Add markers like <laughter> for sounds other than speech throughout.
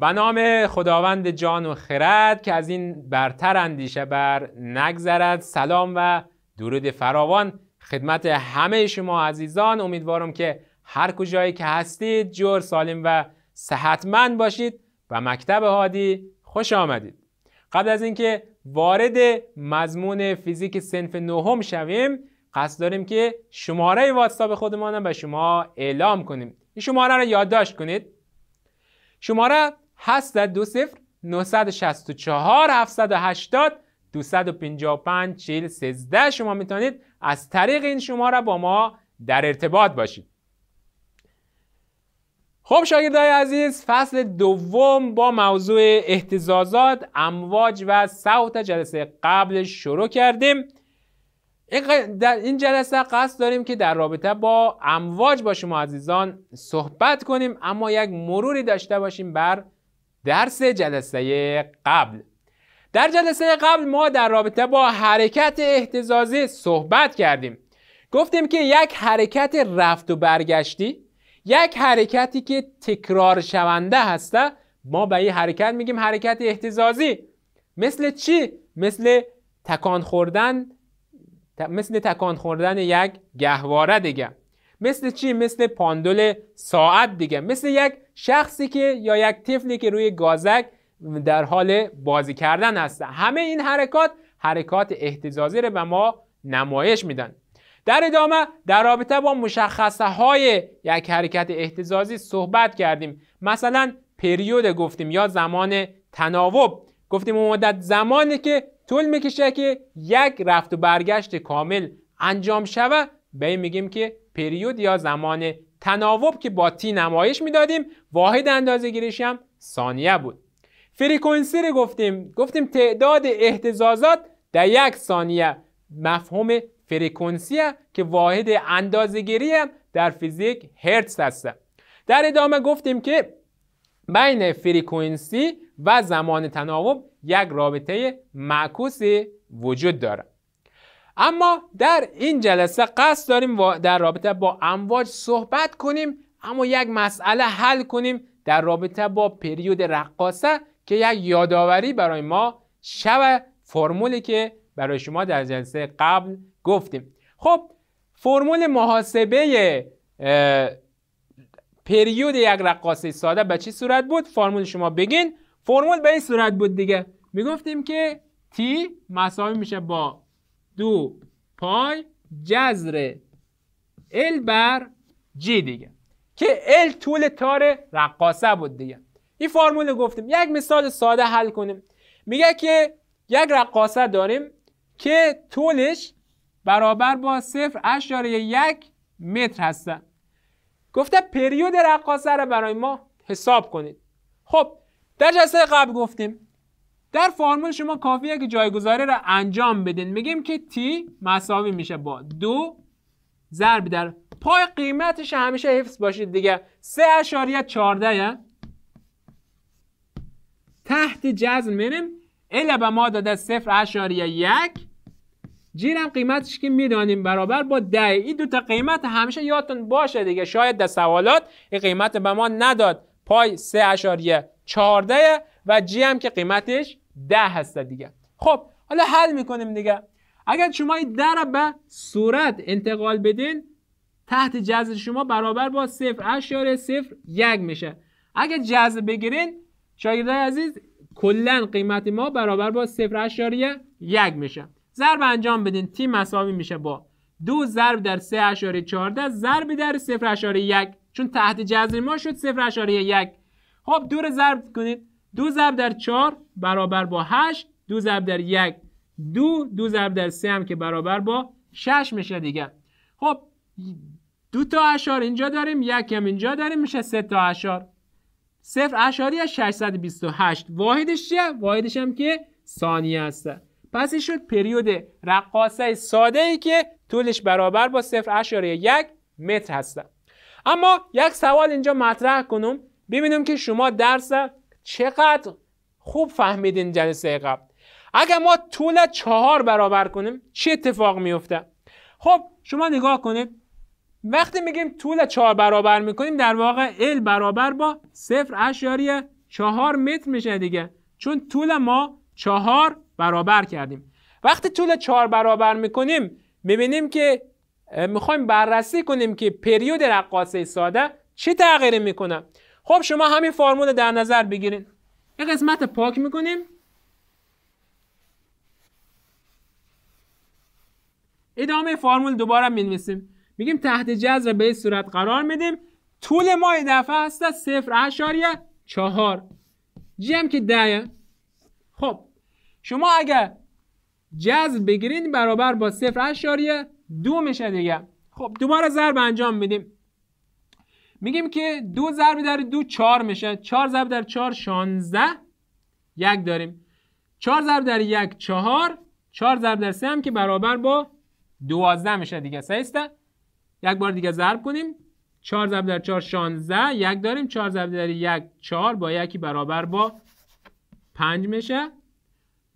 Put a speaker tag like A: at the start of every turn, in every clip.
A: به نام خداوند جان و خرد که از این برتر اندیشه بر نگذرد سلام و درود فراوان خدمت همه شما عزیزان امیدوارم که هر کجایی که هستید جور سالم و صحتمند باشید و مکتب هادی خوش آمدید قبل از اینکه وارد مضمون فیزیک سنف نهم شویم قصد داریم که شماره واتساپ خودمان به شما اعلام کنیم این شماره را یادداشت کنید شماره هست دو صفر 964 780 255 40 13 شما میتونید از طریق این شماره با ما در ارتباط باشید خب شاگردای عزیز فصل دوم با موضوع احتزازات امواج و صوت جلسه قبل شروع کردیم در این جلسه قصد داریم که در رابطه با امواج با شما عزیزان صحبت کنیم اما یک مروری داشته باشیم بر درس جلسه قبل در جلسه قبل ما در رابطه با حرکت احتزازی صحبت کردیم گفتیم که یک حرکت رفت و برگشتی یک حرکتی که تکرار شونده هسته ما به این حرکت میگیم حرکت احتزازی مثل چی؟ مثل تکان خوردن مثل تکان خوردن یک گهواره دیگه مثل چی؟ مثل پاندول ساعت دیگه مثل یک شخصی که یا یک طفلی که روی گازک در حال بازی کردن هست. همه این حرکات حرکات احتزازی رو به ما نمایش میدن در ادامه در رابطه با مشخصه های یک حرکت احتزازی صحبت کردیم مثلا پریود گفتیم یا زمان تناوب گفتیم اون مدت زمانی که طول میکشه که یک رفت و برگشت کامل انجام شوه به این میگیم که پریود یا زمان تناوب که با تی نمایش میدادیم واحد اندازه گیریش هم ثانیه بود فریکونسی رو گفتیم گفتیم تعداد احتزازات در یک ثانیه مفهوم فریکونسی که واحد اندازه‌گیری هم در فیزیک هرتز هست در ادامه گفتیم که بین فریکونسی و زمان تناوب یک رابطه معکوسی وجود دارد اما در این جلسه قصد داریم در رابطه با امواج صحبت کنیم اما یک مسئله حل کنیم در رابطه با پریود رقاصه که یک یادآوری برای ما شب فرمولی که برای شما در جلسه قبل گفتیم خب فرمول محاسبه پریود یک رقاصه ساده به چی صورت بود فرمول شما بگین فرمول به این صورت بود دیگه میگفتیم که تی مساوی میشه با دو پای جزر ال بر جی دیگه که ال طول تار رقاصه بود دیگه این فرمول گفتیم یک مثال ساده حل کنیم میگه که یک رقاصه داریم که طولش برابر با صفر یک متر هسته گفته پریود رقاصه رو برای ما حساب کنید خب در جلسه قبل گفتیم در فرمول شما کافیه که جایگذاری را انجام بدین میگیم که تی مساوی میشه با دو ضرب در پای قیمتش همیشه حفظ باشید دیگه سه اشاریه چارده تحت جزم میریم اله به ما داده صفر اشاریه یک جیرم قیمتش که میدانیم برابر با ده این دوتا قیمت همیشه یادتون باشه دیگه شاید در سوالات این قیمت به ما نداد پای سه اشاریه چارده و جی هم که قیمتش ده هست دیگه خب حالا حل میکنیم دیگه اگر شما این ده را به صورت انتقال بدین تحت جذر شما برابر با صفر اشاره صفر یک میشه اگر جذر بگیرین شاگردای عزیز کلا قیمت ما برابر با صفر اشاره یک میشه ضرب انجام بدین تی مساوی میشه با دو ضرب در سه اشار چارده ضرب در صفر اشار یک چون تحت جذر ما شد صفر اشار یک خب دور ضرب کنید دو ضرب در چهار برابر با هشت دو ضرب در یک دو دو ضرب در سه هم که برابر با شش میشه دیگه خب دو تا اشار اینجا داریم یک هم اینجا داریم میشه سه تا اشار صفر اشاری 628 واحدش چیه؟ واحدش هم که ثانیه است پس این شد پریود رقاصه ساده ای که طولش برابر با صفر اشاری یک متر هست اما یک سوال اینجا مطرح کنم ببینم که شما درس چقدر خوب فهمیدین جلسه قبل اگر ما طول چهار برابر کنیم چه اتفاق میفته خب شما نگاه کنید وقتی میگیم طول چهار برابر میکنیم در واقع ال برابر با صفر اشاریه چهار متر میشه دیگه چون طول ما چهار برابر کردیم وقتی طول چهار برابر میکنیم میبینیم که میخوایم بررسی کنیم که پریود رقاصه ساده چه تغییری میکنه خب شما همین فرمول رو در نظر بگیرین یه قسمت پاک میکنیم ادامه فرمول دوباره مینویسیم میگیم تحت جذر به این صورت قرار میدیم طول ما این دفعه هست صفر اشاریه چهار جم که دهه خب شما اگر جذر بگیرین برابر با صفر اشاریه دو میشه دیگه خب دوباره ضرب انجام میدیم میگیم که دو ضرب در دو چهار میشه چهار ضرب در چهار شانزده یک داریم چهار ضرب در یک چهار چهار ضرب در سه هم که برابر با دوازده میشه دیگه سیسته یک بار دیگه ضرب کنیم چار ضرب در چار شانزده یک داریم چار ضرب در یک چهار با یکی برابر با پنج میشه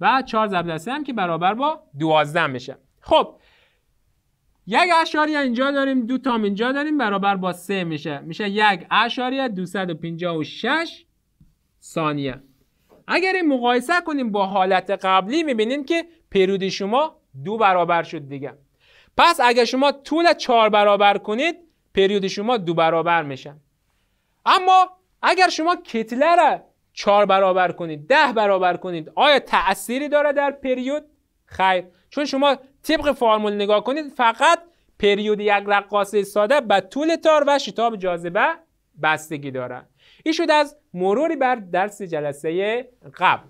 A: و چهار ضرب در سه هم که برابر با دوازده میشه خب یک اشاریه اینجا داریم دو تام اینجا داریم برابر با سه میشه میشه یک اشاریه شش ثانیه اگر این مقایسه کنیم با حالت قبلی میبینیم که پریود شما دو برابر شد دیگه پس اگر شما طول چهار برابر کنید پریود شما دو برابر میشن اما اگر شما کتله را چهار برابر کنید ده برابر کنید آیا تأثیری داره در پریود؟ خیر چون شما طبق فرمول نگاه کنید فقط پریود یک رقاصه ساده به طول تار و شتاب جاذبه بستگی داره. این شد از مروری بر درس جلسه قبل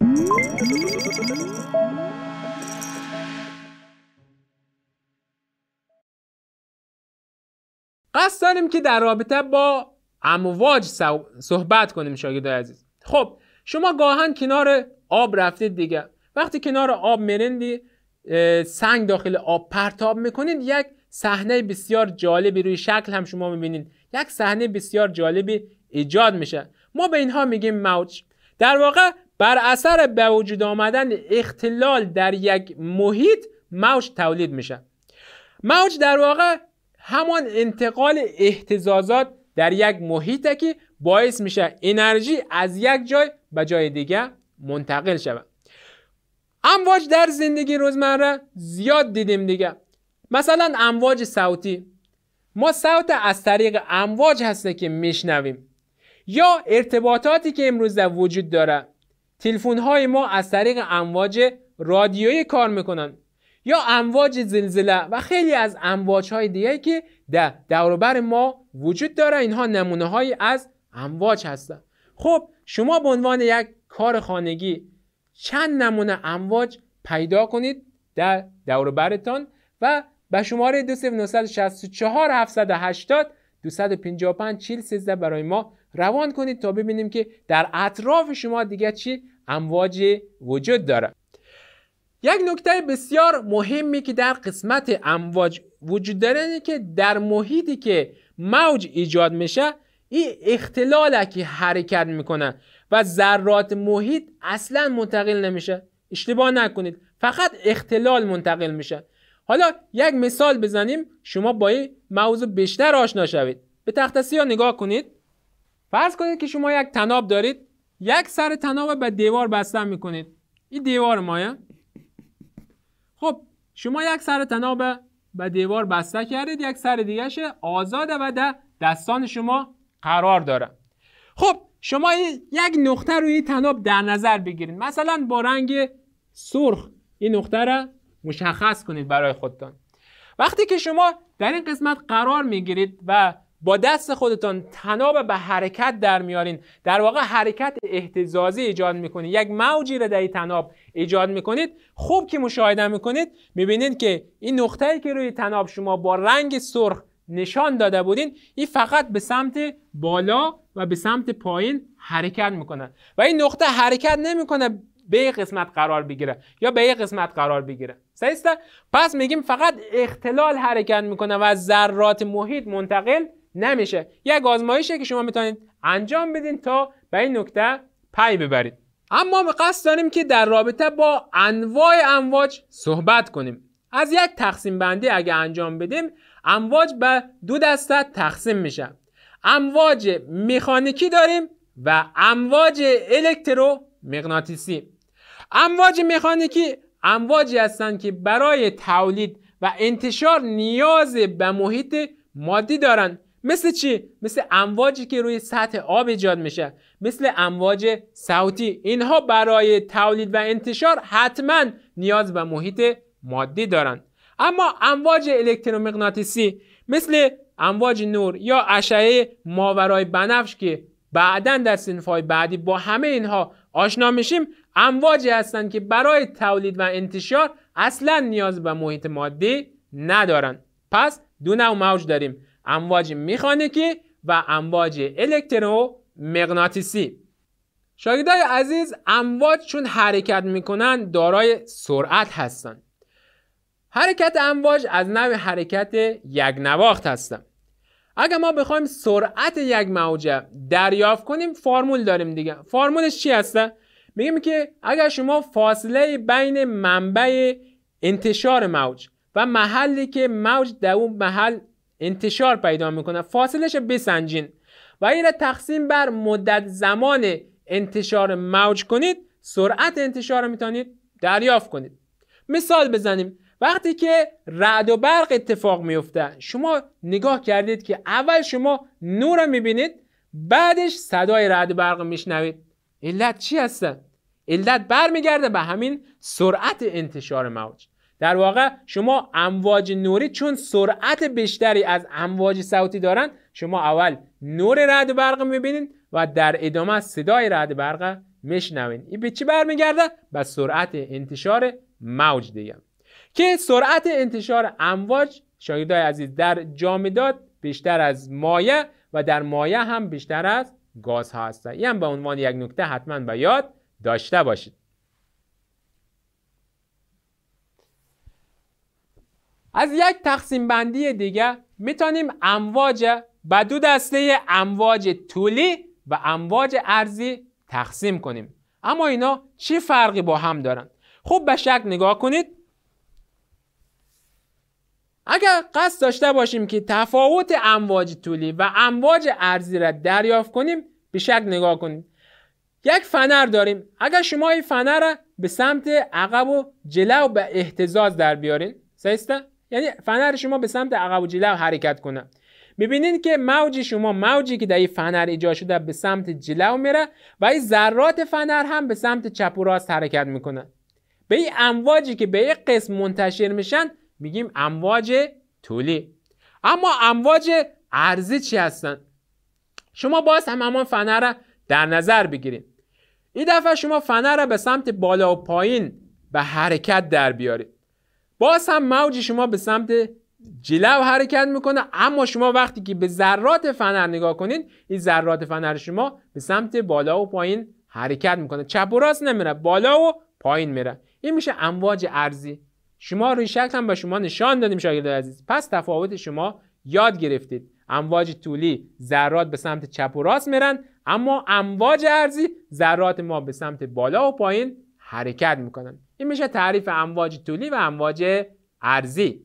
A: قصد داریم که در رابطه با امواج صحبت کنیم شاگرد عزیز خب شما گاهن کنار آب رفتید دیگه وقتی کنار آب مرندی سنگ داخل آب پرتاب میکنید یک صحنه بسیار جالبی روی شکل هم شما میبینید یک صحنه بسیار جالبی ایجاد میشه ما به اینها میگیم موج در واقع بر اثر به وجود آمدن اختلال در یک محیط موج تولید میشه موج در واقع همان انتقال احتزازات در یک محیطه که باعث میشه انرژی از یک جای به جای دیگه منتقل شود امواج در زندگی روزمره زیاد دیدیم دیگه مثلا امواج صوتی ما صوت از طریق امواج هسته که میشنویم یا ارتباطاتی که امروز در وجود داره تلفن های ما از طریق امواج رادیویی کار میکنن یا امواج زلزله و خیلی از امواج های دیگه که در دوربر ما وجود داره اینها نمونه های از امواج هستن خب شما به عنوان یک کار خانگی چند نمونه امواج پیدا کنید در دور برتان و به شماره 2964 780 255 40 13 برای ما روان کنید تا ببینیم که در اطراف شما دیگه چی امواج وجود داره یک نکته بسیار مهمی که در قسمت امواج وجود داره اینه که در محیطی که موج ایجاد میشه این اختلال که حرکت میکنه و ذرات محیط اصلا منتقل نمیشه اشتباه نکنید فقط اختلال منتقل میشه حالا یک مثال بزنیم شما با این موضوع بیشتر آشنا شوید به تخت سیاه نگاه کنید فرض کنید که شما یک تناب دارید یک سر تناب به دیوار بسته میکنید این دیوار مایه خب شما یک سر تناب به دیوار بسته کردید یک سر دیگه آزاده و در دستان شما قرار داره خب شما یک نقطه روی تناب در نظر بگیرید مثلا با رنگ سرخ این نقطه را مشخص کنید برای خودتان وقتی که شما در این قسمت قرار میگیرید و با دست خودتان تناب به حرکت در میارین در واقع حرکت احتزازی ایجاد میکنید یک موجی را در این تناب ایجاد میکنید خوب که مشاهده میکنید میبینید که این نقطه‌ای که روی تناب شما با رنگ سرخ نشان داده بودین این فقط به سمت بالا و به سمت پایین حرکت میکنه و این نقطه حرکت نمیکنه به یک قسمت قرار بگیره یا به یک قسمت قرار بگیره سیسته پس میگیم فقط اختلال حرکت میکنه و از ذرات محیط منتقل نمیشه یک آزمایشه که شما میتونید انجام بدین تا به این نکته پی ببرید اما ما قصد داریم که در رابطه با انواع امواج صحبت کنیم از یک تقسیم بندی اگه انجام بدیم امواج به دو دسته تقسیم میشن امواج مکانیکی داریم و امواج الکترومغناطیسی امواج مکانیکی امواجی هستند که برای تولید و انتشار نیاز به محیط مادی دارند مثل چی مثل امواجی که روی سطح آب ایجاد میشه مثل امواج صوتی اینها برای تولید و انتشار حتما نیاز به محیط مادی دارند اما امواج الکترومغناطیسی مثل امواج نور یا اشعه ماورای بنفش که بعدا در سینفای بعدی با همه اینها آشنا میشیم امواجی هستند که برای تولید و انتشار اصلا نیاز به محیط مادی ندارند پس دو نوع موج داریم امواج میخانیکی و امواج الکترومغناطیسی شاگردای عزیز امواج چون حرکت میکنن دارای سرعت هستند حرکت امواج از نوع حرکت یک نواخت هستم. اگر ما بخوایم سرعت یک موجه دریافت کنیم فرمول داریم دیگه فرمولش چی هسته میگیم که اگر شما فاصله بین منبع انتشار موج و محلی که موج در اون محل انتشار پیدا میکنه فاصلش بسنجین و این را تقسیم بر مدت زمان انتشار موج کنید سرعت انتشار رو میتونید دریافت کنید مثال بزنیم وقتی که رعد و برق اتفاق میفته شما نگاه کردید که اول شما نور رو میبینید بعدش صدای رعد و برق میشنوید علت چی هستن علت برمیگرده به همین سرعت انتشار موج در واقع شما امواج نوری چون سرعت بیشتری از امواج صوتی دارن شما اول نور رعد و برق میبینید و در ادامه صدای رعد برق میشنوید این به چی برمیگرده به سرعت انتشار موج دیگه که سرعت انتشار امواج شاگردای عزیز در جامدات بیشتر از مایع و در مایع هم بیشتر از گاز ها این هم به عنوان یک نکته حتما به یاد داشته باشید از یک تقسیم بندی دیگه میتونیم امواج به دو دسته امواج طولی و امواج ارزی تقسیم کنیم اما اینا چه فرقی با هم دارن خوب به شک نگاه کنید اگر قصد داشته باشیم که تفاوت امواج طولی و امواج ارزی را دریافت کنیم به شک نگاه کنیم یک فنر داریم اگر شما این فنر را به سمت عقب و جلو به احتزاز در بیارین سیسته یعنی فنر شما به سمت عقب و جلو حرکت کنه میبینین که موجی شما موجی که در این فنر ایجاد شده به سمت جلو میره و این ذرات فنر هم به سمت چپ و راست حرکت میکنه به این امواجی که به یک قسم منتشر میشن میگیم امواج طولی اما امواج ارزی چی هستن شما باز هم همان فنر را در نظر بگیرید این دفعه شما فنر را به سمت بالا و پایین به حرکت در بیارید باز هم موج شما به سمت جلو حرکت میکنه اما شما وقتی که به ذرات فنر نگاه کنید این ذرات فنر شما به سمت بالا و پایین حرکت میکنه چپ و راست نمیره بالا و پایین میره این میشه امواج ارزی شما روی شکل هم به شما نشان دادیم شاگرد عزیز پس تفاوت شما یاد گرفتید امواج طولی ذرات به سمت چپ و راست میرن اما امواج ارزی ذرات ما به سمت بالا و پایین حرکت میکنن این میشه تعریف امواج طولی و امواج ارزی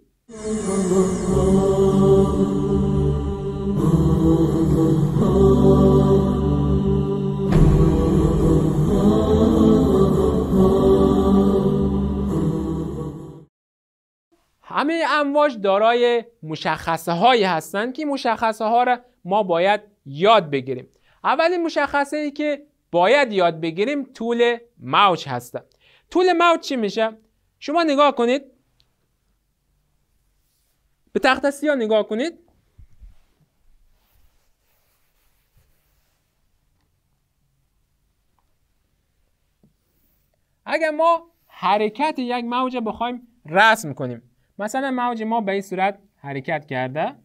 A: همه امواج دارای مشخصه هایی هستند که مشخصه ها را ما باید یاد بگیریم اولین مشخصه ای که باید یاد بگیریم طول موج هستن طول موج چی میشه شما نگاه کنید به تخت سیاه نگاه کنید اگر ما حرکت یک موج بخوایم رسم کنیم مثلا موج ما به این صورت حرکت کرده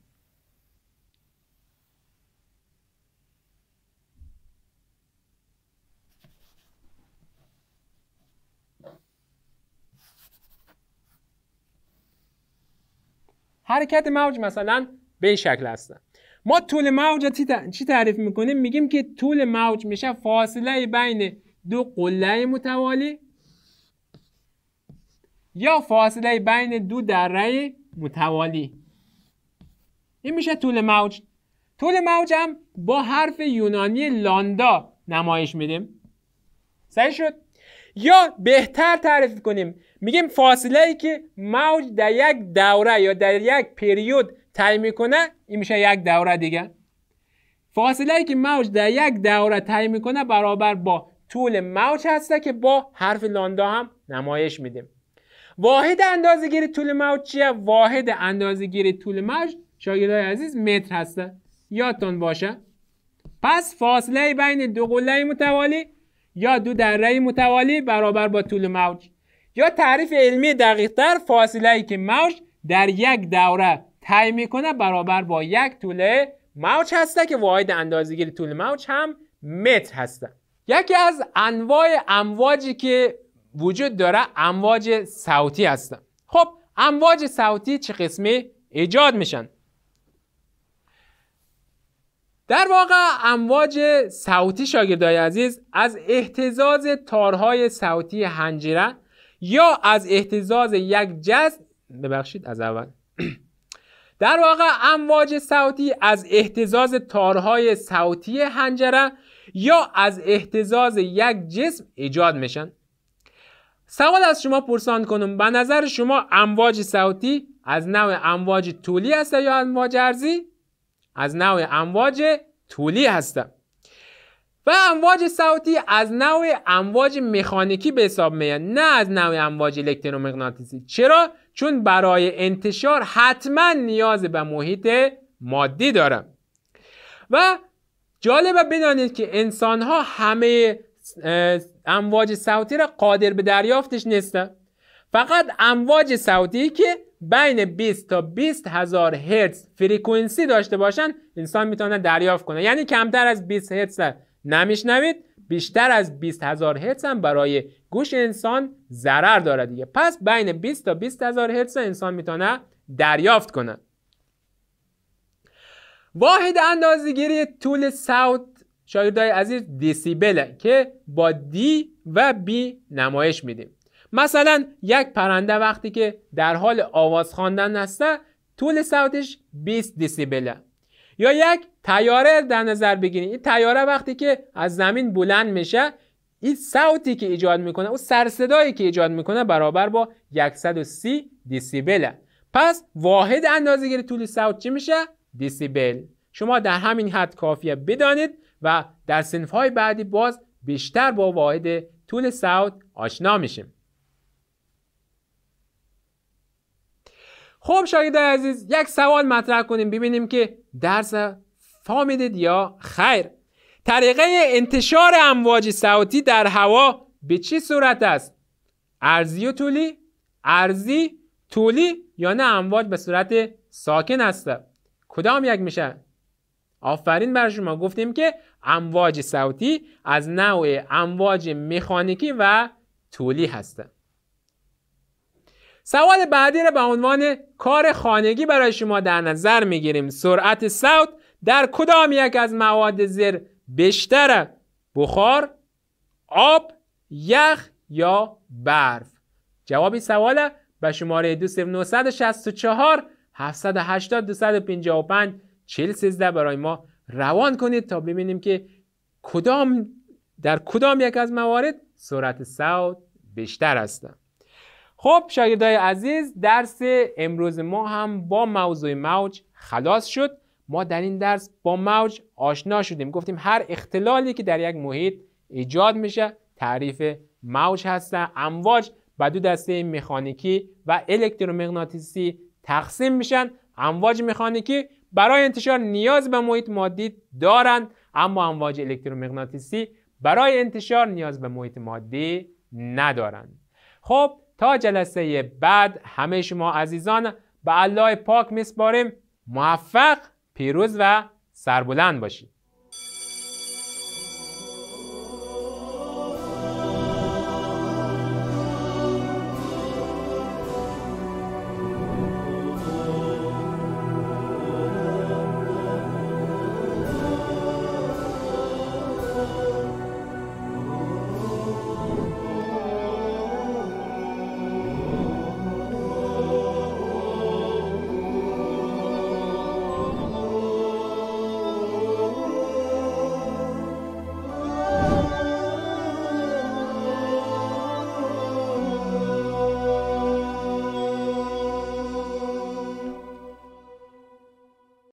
A: حرکت موج مثلا به این شکل است. ما طول موج چی تعریف میکنیم میگیم که طول موج میشه فاصله بین دو قله متوالی یا فاصله بین دو دره متوالی این میشه طول موج طول موج هم با حرف یونانی لاندا نمایش میدیم صحیح شد یا بهتر تعریف کنیم میگیم فاصله ای که موج در یک دوره یا در یک پریود طی میکنه این میشه یک دوره دیگه فاصله ای که موج در یک دوره طی میکنه برابر با طول موج هسته که با حرف لاندا هم نمایش میدیم واحد گیری طول موج چیه واحد گیری طول موج شاگردای عزیز متر هسته یادتون باشه پس فاصله بین دو قله متوالی یا دو دره متوالی برابر با طول موج یا تعریف علمی دقیقتر فاصله ای که موج در یک دوره طی میکنه برابر با یک طول موج هسته که واحد گیری طول موج هم متر هسته یکی از انواع امواجی که وجود داره امواج صوتی هستن خب امواج صوتی چه قسمی ایجاد میشن در واقع امواج صوتی شاگردای عزیز از احتزاز تارهای صوتی حنجره یا از احتزاز یک جذب ببخشید از اول <clears throat> در واقع امواج صوتی از احتزاز تارهای صوتی هنجره یا از احتزاز یک جسم ایجاد میشن سوال از شما پرسان کنم به نظر شما امواج صوتی از نوع امواج طولی هست یا امواج عرضی از نوع امواج طولی هسته و امواج صوتی از نوع امواج مکانیکی به حساب میاد نه از نوع امواج الکترومغناطیسی چرا چون برای انتشار حتما نیاز به محیط مادی داره و جالبه بدانید که انسان ها همه امواج صوتی را قادر به دریافتش نیستن فقط امواج صوتی که بین 20 تا 20 هزار هرتز فریکونسی داشته باشن انسان میتونه دریافت کنه یعنی کمتر از 20 هرتز نمیشنوید بیشتر از 20 هزار هرتز هم برای گوش انسان ضرر داره دیگه پس بین 20 تا 20 هزار هرتز انسان میتونه دریافت کنه واحد اندازه‌گیری طول صوت شاگردای عزیز دیسیبله که با دی و بی نمایش میدیم مثلا یک پرنده وقتی که در حال آواز خواندن هسته طول صوتش 20 دیسیبله یا یک تیاره در نظر بگیرید این تیاره وقتی که از زمین بلند میشه این صوتی که ایجاد میکنه او سرصدایی که ایجاد میکنه برابر با 130 دیسیبله پس واحد اندازه‌گیری طول صوت چی میشه دیسیبل شما در همین حد کافیه بدانید و در های بعدی باز بیشتر با واحد طول سعود آشنا میشیم خب شاگردای عزیز یک سوال مطرح کنیم ببینیم که درس فامیدید یا خیر طریقه انتشار امواج صوتی در هوا به چه صورت است ارزی و طولی ارزی طولی یا نه امواج به صورت ساکن است کدام یک میشه آفرین بر شما گفتیم که امواج صوتی از نوع امواج مکانیکی و طولی هستند سوال بعدی را به عنوان کار خانگی برای شما در نظر میگیریم سرعت صوت در کدام یک از مواد زیر بیشتر بخار آب یخ یا برف جواب سوال به شماره 2964 780 255 چل سیزده برای ما روان کنید تا ببینیم که کدام در کدام یک از موارد سرعت صوت بیشتر هستند خب شاگردای عزیز درس امروز ما هم با موضوع موج خلاص شد ما در این درس با موج آشنا شدیم گفتیم هر اختلالی که در یک محیط ایجاد میشه تعریف موج هستن امواج به دو دسته مکانیکی و الکترومغناطیسی تقسیم میشن امواج مکانیکی برای انتشار نیاز به محیط مادی دارند اما امواج الکترومغناطیسی برای انتشار نیاز به محیط مادی ندارند خب تا جلسه بعد همه شما عزیزان به الله پاک میسپاریم موفق پیروز و سربلند باشید